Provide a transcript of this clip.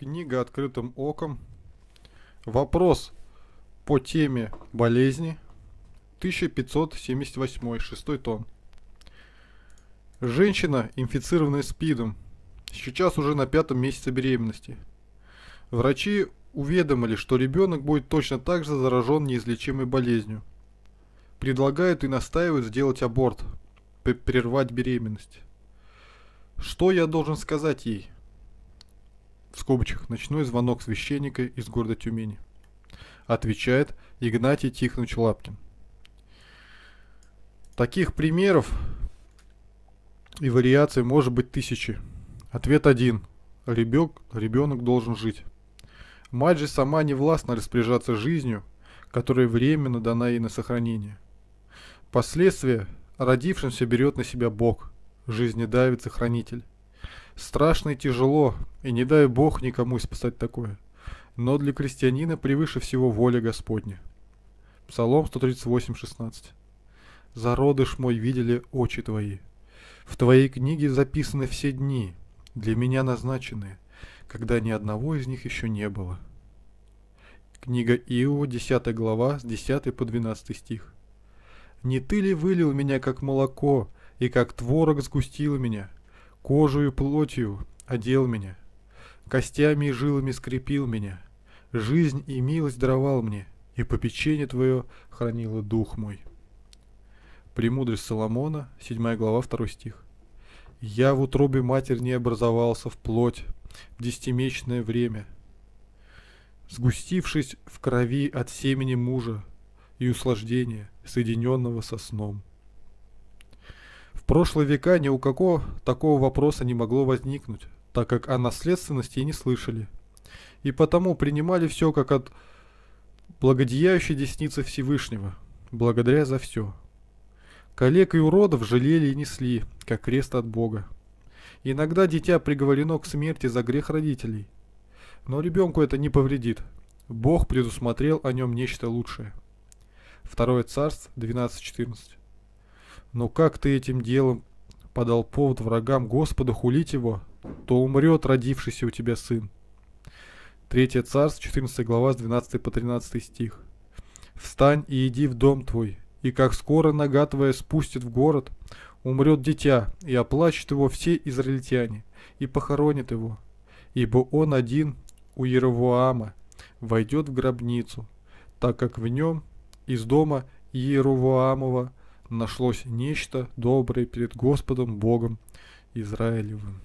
Книга «Открытым оком». Вопрос по теме болезни. 1578, шестой тон. Женщина, инфицированная СПИДом, сейчас уже на пятом месяце беременности. Врачи уведомили, что ребенок будет точно так же заражен неизлечимой болезнью. Предлагают и настаивают сделать аборт, прервать беременность. Что я должен сказать ей? в скобочках «Ночной звонок священника из города Тюмени». Отвечает Игнатий Тихонович Лапкин. Таких примеров и вариаций может быть тысячи. Ответ один. Ребенок, ребенок должен жить. Мать же сама не властна распоряжаться жизнью, которая временно дана ей на сохранение. Последствия родившимся берет на себя Бог, жизни давится хранитель. Страшно и тяжело, и не дай Бог никому испытать такое. Но для крестьянина превыше всего воля Господня. Псалом 138:16. Зародыш мой видели очи твои. В твоей книге записаны все дни, для меня назначенные, когда ни одного из них еще не было. Книга Иова, 10 глава, с 10 по 12 стих. «Не ты ли вылил меня, как молоко, и как творог сгустил меня? Кожу и плотью одел меня, костями и жилами скрепил меня, жизнь и милость даровал мне, и попечение Твое хранило дух мой. Премудрость Соломона, 7 глава, 2 стих. «Я в утробе матери не образовался вплоть в десятимесячное время, сгустившись в крови от семени мужа и услаждения, соединенного со сном» прошлые века ни у какого такого вопроса не могло возникнуть, так как о наследственности и не слышали. И потому принимали все как от благодеяющей десницы Всевышнего, благодаря за все. Коллег и уродов жалели и несли, как крест от Бога. Иногда дитя приговорено к смерти за грех родителей. Но ребенку это не повредит. Бог предусмотрел о нем нечто лучшее. Второе царство 12.14 но как ты этим делом подал повод врагам Господа хулить его, то умрет родившийся у тебя сын. Третье царство, 14 глава, с 12 по 13 стих. «Встань и иди в дом твой, и как скоро нога твоя спустит в город, умрет дитя, и оплачут его все израильтяне, и похоронят его, ибо он один у Еровоама войдет в гробницу, так как в нем из дома Еровоамова нашлось нечто доброе перед Господом Богом Израилевым.